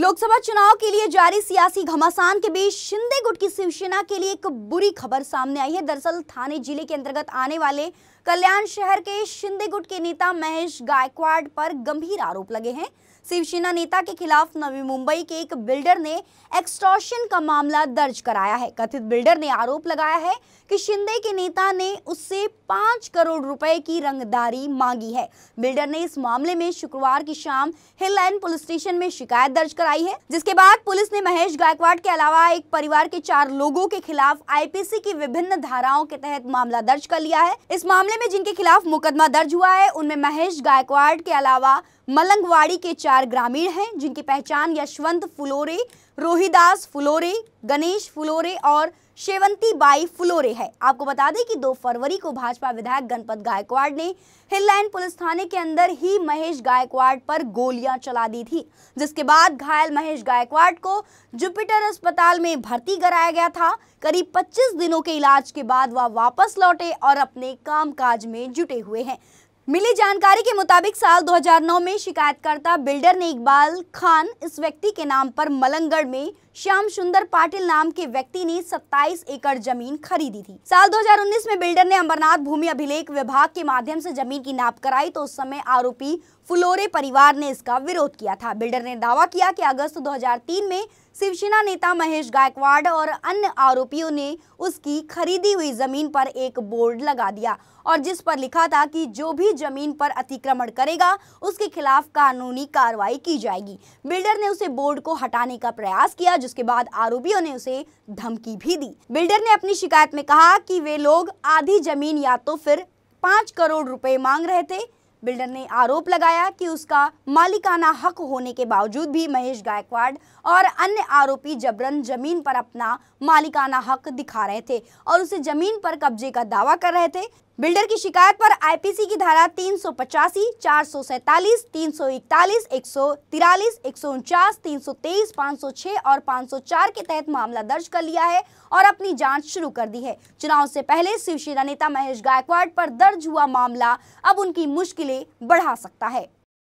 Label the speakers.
Speaker 1: लोकसभा चुनाव के लिए जारी सियासी घमासान के बीच शिंदे गुट की शिवसेना के लिए एक बुरी खबर सामने आई है दरअसल थाने जिले के अंतर्गत आने वाले कल्याण शहर के शिंदे गुट के नेता महेश गायकवाड़ पर गंभीर आरोप लगे हैं शिवसेना नेता के खिलाफ नवी मुंबई के एक बिल्डर ने एक्सटॉशन का मामला दर्ज कराया है कथित बिल्डर ने आरोप लगाया है कि शिंदे के नेता ने उससे पांच करोड़ रुपए की रंगदारी मांगी है बिल्डर ने इस मामले में शुक्रवार की शाम हिल पुलिस स्टेशन में शिकायत दर्ज कराई है जिसके बाद पुलिस ने महेश गायकवाड़ के अलावा एक परिवार के चार लोगों के खिलाफ आई की विभिन्न धाराओं के तहत मामला दर्ज कर लिया है इस मामले में जिनके खिलाफ मुकदमा दर्ज हुआ है उनमें महेश गायकवाड़ के अलावा मलंगवाड़ी के चार चार ग्रामीण हैं जिनकी पहचान यशवंत फुलोरे रोहिदास फुलोरे गणेश फुलोरे और शेवंती बाई फुलोरे है आपको बता दें कि 2 फरवरी को भाजपा विधायक गणपत गायकवाड़ ने हिललैंड पुलिस थाने के अंदर ही महेश गायकवाड़ पर गोलियां चला दी थी जिसके बाद घायल महेश गायकवाड़ को जुपिटर अस्पताल में भर्ती कराया गया था करीब 25 दिनों के इलाज के बाद वह वा वापस लौटे और अपने काम में जुटे हुए हैं मिली जानकारी के मुताबिक साल 2009 में शिकायतकर्ता बिल्डर ने इकबाल खान इस व्यक्ति के नाम पर मलंगढ़ में श्याम सुंदर पाटिल नाम के व्यक्ति ने 27 एकड़ जमीन खरीदी थी साल 2019 में बिल्डर ने अमरनाथ भूमि अभिलेख विभाग के माध्यम से जमीन की नाप कराई तो उस समय आरोपी फुलोरे परिवार ने इसका विरोध किया था बिल्डर ने दावा किया कि अगस्त 2003 में शिवसेना नेता महेश गायकवाड़ और अन्य आरोपियों ने उसकी खरीदी हुई जमीन पर एक बोर्ड लगा दिया और जिस पर लिखा था कि जो भी जमीन पर अतिक्रमण करेगा उसके खिलाफ कानूनी कार्रवाई की जाएगी बिल्डर ने उसे बोर्ड को हटाने का प्रयास किया जिसके बाद आरोपियों ने उसे धमकी भी दी बिल्डर ने अपनी शिकायत में कहा कि वे लोग आधी जमीन या तो फिर पाँच करोड़ रुपए मांग रहे थे बिल्डर ने आरोप लगाया कि उसका मालिकाना हक होने के बावजूद भी महेश गायकवाड़ और अन्य आरोपी जबरन जमीन पर अपना मालिकाना हक दिखा रहे थे और उसे जमीन पर कब्जे का दावा कर रहे थे बिल्डर की शिकायत पर आईपीसी की धारा तीन सौ पचासी चार सौ सैतालीस तीन सौ इकतालीस एक सौ तिरालीस एक सौ उनचास तीन सौ तेईस पाँच सौ छः और पाँच सौ चार के तहत मामला दर्ज कर लिया है और अपनी जांच शुरू कर दी है चुनाव से पहले शिवसेना नेता महेश गायकवाड़ पर दर्ज हुआ मामला अब उनकी मुश्किलें बढ़ा सकता है